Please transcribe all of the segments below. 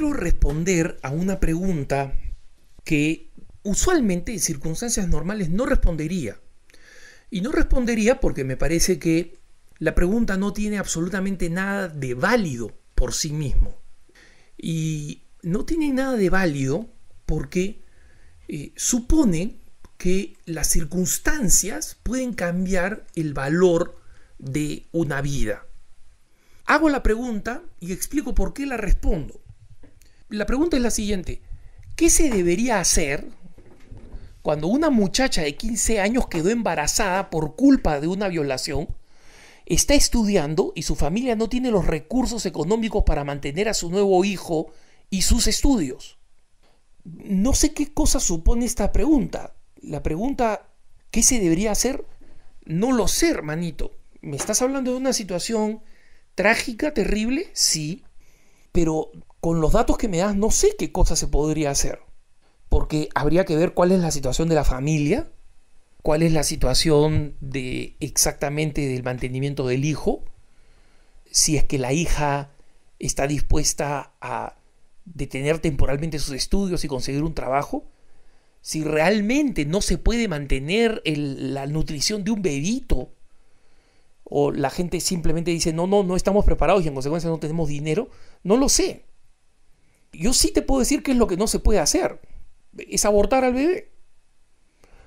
quiero responder a una pregunta que usualmente en circunstancias normales no respondería. Y no respondería porque me parece que la pregunta no tiene absolutamente nada de válido por sí mismo. Y no tiene nada de válido porque eh, supone que las circunstancias pueden cambiar el valor de una vida. Hago la pregunta y explico por qué la respondo la pregunta es la siguiente. ¿Qué se debería hacer cuando una muchacha de 15 años quedó embarazada por culpa de una violación? Está estudiando y su familia no tiene los recursos económicos para mantener a su nuevo hijo y sus estudios. No sé qué cosa supone esta pregunta. La pregunta, ¿qué se debería hacer? No lo sé, hermanito. ¿Me estás hablando de una situación trágica, terrible? Sí. Pero con los datos que me das no sé qué cosa se podría hacer, porque habría que ver cuál es la situación de la familia, cuál es la situación de exactamente del mantenimiento del hijo, si es que la hija está dispuesta a detener temporalmente sus estudios y conseguir un trabajo, si realmente no se puede mantener la nutrición de un bebito, o la gente simplemente dice, no, no, no estamos preparados y en consecuencia no tenemos dinero, no lo sé. Yo sí te puedo decir qué es lo que no se puede hacer. Es abortar al bebé.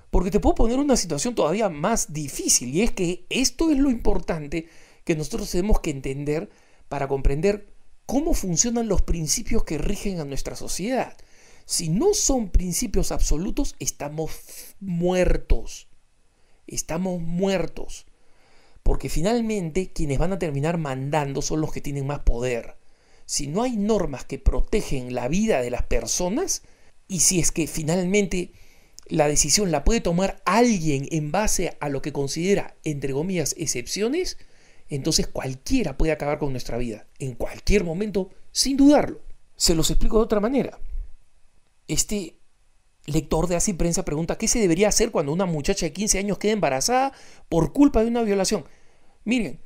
Porque te puedo poner una situación todavía más difícil. Y es que esto es lo importante que nosotros tenemos que entender para comprender cómo funcionan los principios que rigen a nuestra sociedad. Si no son principios absolutos, estamos muertos. Estamos muertos. Porque finalmente quienes van a terminar mandando son los que tienen más poder si no hay normas que protegen la vida de las personas y si es que finalmente la decisión la puede tomar alguien en base a lo que considera, entre comillas, excepciones, entonces cualquiera puede acabar con nuestra vida, en cualquier momento, sin dudarlo. Se los explico de otra manera. Este lector de Así Prensa pregunta, ¿qué se debería hacer cuando una muchacha de 15 años queda embarazada por culpa de una violación? Miren,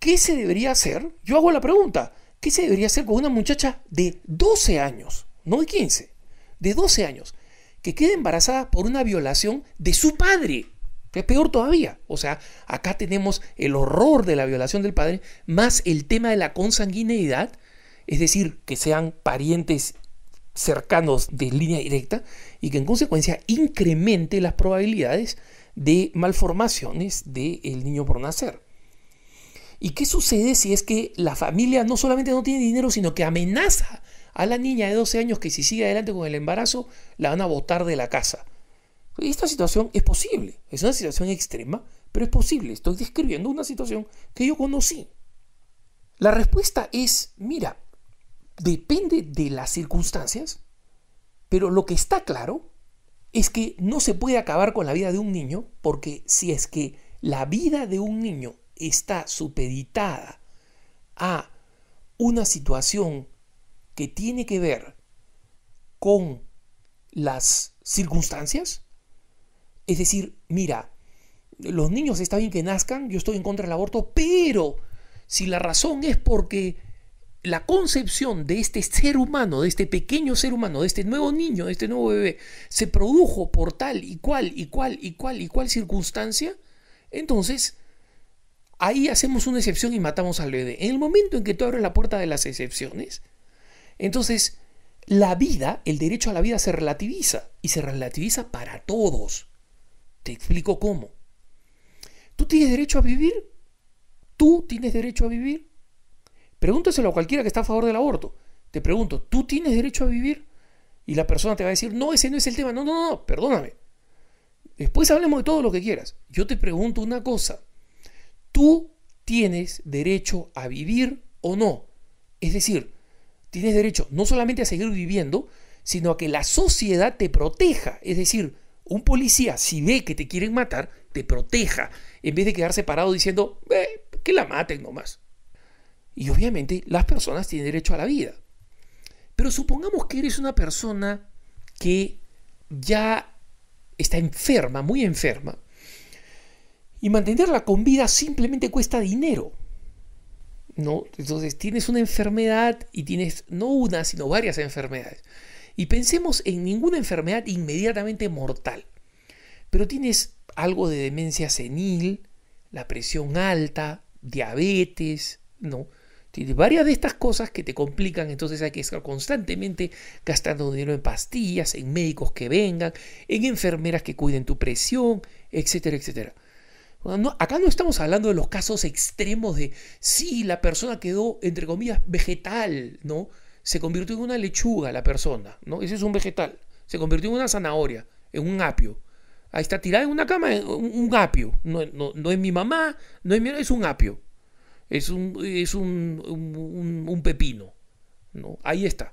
¿qué se debería hacer? Yo hago la pregunta. ¿Qué se debería hacer con una muchacha de 12 años? No de 15, de 12 años, que quede embarazada por una violación de su padre. es peor todavía. O sea, acá tenemos el horror de la violación del padre, más el tema de la consanguineidad, es decir, que sean parientes cercanos de línea directa y que en consecuencia incremente las probabilidades de malformaciones del niño por nacer. ¿Y qué sucede si es que la familia no solamente no tiene dinero, sino que amenaza a la niña de 12 años que si sigue adelante con el embarazo, la van a botar de la casa? Esta situación es posible, es una situación extrema, pero es posible. Estoy describiendo una situación que yo conocí. La respuesta es, mira, depende de las circunstancias, pero lo que está claro es que no se puede acabar con la vida de un niño, porque si es que la vida de un niño está supeditada a una situación que tiene que ver con las circunstancias? Es decir, mira, los niños está bien que nazcan, yo estoy en contra del aborto, pero si la razón es porque la concepción de este ser humano, de este pequeño ser humano, de este nuevo niño, de este nuevo bebé, se produjo por tal y cual y cual y cual y cual circunstancia, entonces ahí hacemos una excepción y matamos al bebé. En el momento en que tú abres la puerta de las excepciones, entonces la vida, el derecho a la vida se relativiza y se relativiza para todos. Te explico cómo. ¿Tú tienes derecho a vivir? ¿Tú tienes derecho a vivir? Pregúntaselo a cualquiera que está a favor del aborto. Te pregunto, ¿tú tienes derecho a vivir? Y la persona te va a decir, no, ese no es el tema. No, no, no, perdóname. Después hablemos de todo lo que quieras. Yo te pregunto una cosa tú tienes derecho a vivir o no. Es decir, tienes derecho no solamente a seguir viviendo, sino a que la sociedad te proteja. Es decir, un policía, si ve que te quieren matar, te proteja, en vez de quedarse parado diciendo, eh, que la maten nomás. Y obviamente las personas tienen derecho a la vida. Pero supongamos que eres una persona que ya está enferma, muy enferma, y mantenerla con vida simplemente cuesta dinero. ¿no? Entonces tienes una enfermedad y tienes no una, sino varias enfermedades. Y pensemos en ninguna enfermedad inmediatamente mortal. Pero tienes algo de demencia senil, la presión alta, diabetes, ¿no? Tienes varias de estas cosas que te complican, entonces hay que estar constantemente gastando dinero en pastillas, en médicos que vengan, en enfermeras que cuiden tu presión, etcétera, etcétera acá no estamos hablando de los casos extremos de, si la persona quedó, entre comillas, vegetal, ¿no? Se convirtió en una lechuga la persona, ¿no? Ese es un vegetal. Se convirtió en una zanahoria, en un apio. Ahí está tirada en una cama, un, un apio. No, es mi mamá, no es mi es un apio. Es un, es un pepino, ¿no? Ahí está.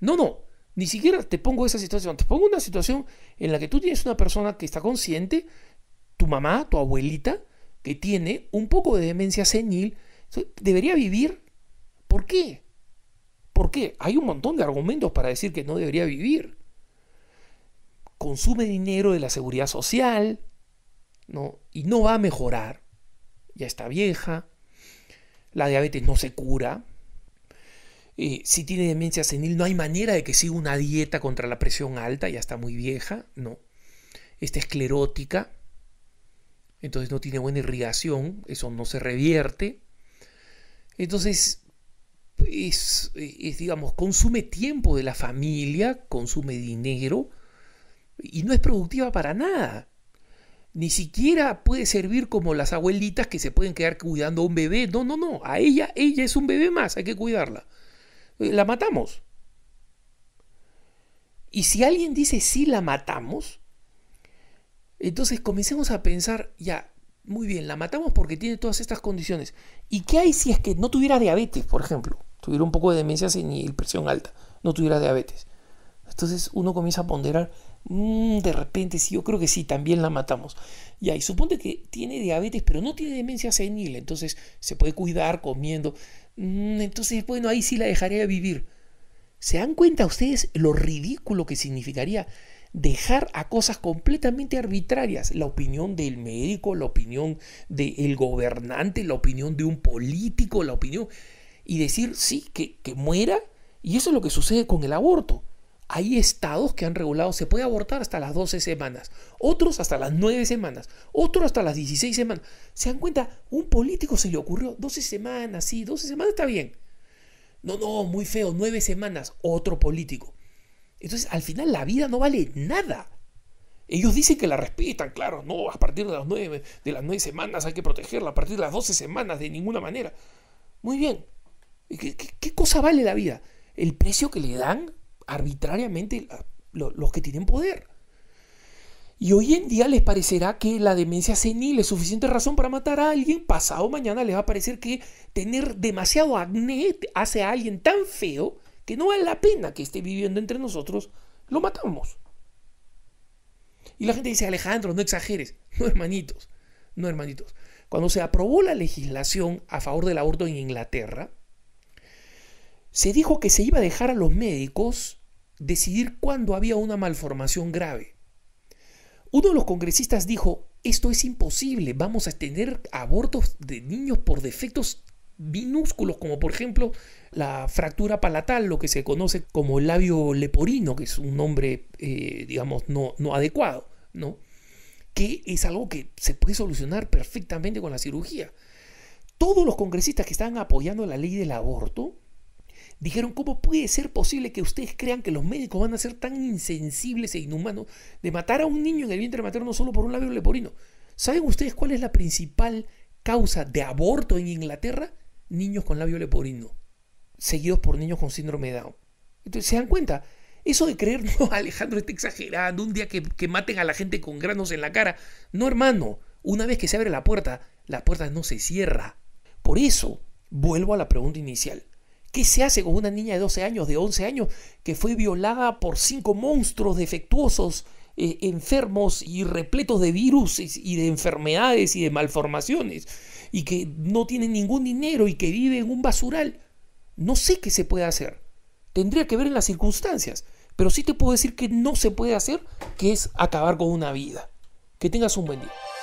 No, no, ni siquiera te pongo esa situación. Te pongo una situación en la que tú tienes una persona que está consciente tu mamá, tu abuelita, que tiene un poco de demencia senil, debería vivir. ¿Por qué? ¿Por qué? Hay un montón de argumentos para decir que no debería vivir. Consume dinero de la seguridad social, ¿no? Y no va a mejorar. Ya está vieja. La diabetes no se cura. Eh, si tiene demencia senil, no hay manera de que siga una dieta contra la presión alta, ya está muy vieja, ¿no? Está esclerótica entonces no tiene buena irrigación, eso no se revierte. Entonces, es, digamos, consume tiempo de la familia, consume dinero y no es productiva para nada. Ni siquiera puede servir como las abuelitas que se pueden quedar cuidando a un bebé. No, no, no. A ella, ella es un bebé más, hay que cuidarla. Eh, la matamos. Y si alguien dice sí la matamos, entonces comencemos a pensar, ya, muy bien, la matamos porque tiene todas estas condiciones. ¿Y qué hay si es que no tuviera diabetes, por ejemplo? Tuviera un poco de demencia senil, presión alta, no tuviera diabetes. Entonces uno comienza a ponderar, mm, de repente sí, yo creo que sí, también la matamos. Y ahí suponte que tiene diabetes, pero no tiene demencia senil, entonces se puede cuidar comiendo. Mm, entonces, bueno, ahí sí la dejaría vivir. ¿Se dan cuenta ustedes lo ridículo que significaría dejar a cosas completamente arbitrarias, la opinión del médico, la opinión del gobernante, la opinión de un político, la opinión, y decir, sí, que, que muera, y eso es lo que sucede con el aborto. Hay estados que han regulado, se puede abortar hasta las 12 semanas, otros hasta las 9 semanas, otros hasta las 16 semanas. ¿Se dan cuenta? Un político se le ocurrió 12 semanas, sí, 12 semanas está bien. No, no, muy feo, 9 semanas, otro político. Entonces, al final la vida no vale nada. Ellos dicen que la respetan, claro, no, a partir de las nueve, de las nueve semanas hay que protegerla, a partir de las doce semanas de ninguna manera. Muy bien. ¿Qué, cosa vale la vida? El precio que le dan arbitrariamente los que tienen poder. Y hoy en día les parecerá que la demencia senil es suficiente razón para matar a alguien. Pasado mañana les va a parecer que tener demasiado acné hace a alguien tan feo que no vale la pena que esté viviendo entre nosotros, lo matamos. Y la gente dice, Alejandro, no exageres. No, hermanitos, no, hermanitos. Cuando se aprobó la legislación a favor del aborto en Inglaterra, se dijo que se iba a dejar a los médicos decidir cuándo había una malformación grave. Uno de los congresistas dijo, esto es imposible, vamos a tener abortos de niños por defectos minúsculos, como por ejemplo la fractura palatal, lo que se conoce como el labio leporino, que es un nombre, eh, digamos, no, no adecuado, ¿no? que es algo que se puede solucionar perfectamente con la cirugía. Todos los congresistas que estaban apoyando la ley del aborto dijeron, ¿cómo puede ser posible que ustedes crean que los médicos van a ser tan insensibles e inhumanos de matar a un niño en el vientre materno solo por un labio leporino? ¿Saben ustedes cuál es la principal causa de aborto en Inglaterra? niños con labio leporino, seguidos por niños con síndrome de Down. Entonces, ¿se dan cuenta? Eso de creer, no, Alejandro está exagerando, un día que, maten a la gente con granos en la cara. No, hermano, una vez que se abre la puerta, la puerta no se cierra. Por eso, vuelvo a la pregunta inicial. ¿Qué se hace con una niña de 12 años, de 11 años, que fue violada por cinco monstruos defectuosos, eh, enfermos y repletos de virus y de enfermedades y de malformaciones? y que no tiene ningún dinero y que vive en un basural, no sé qué se puede hacer. Tendría que ver en las circunstancias, pero sí te puedo decir que no se puede hacer, que es acabar con una vida. Que tengas un buen día.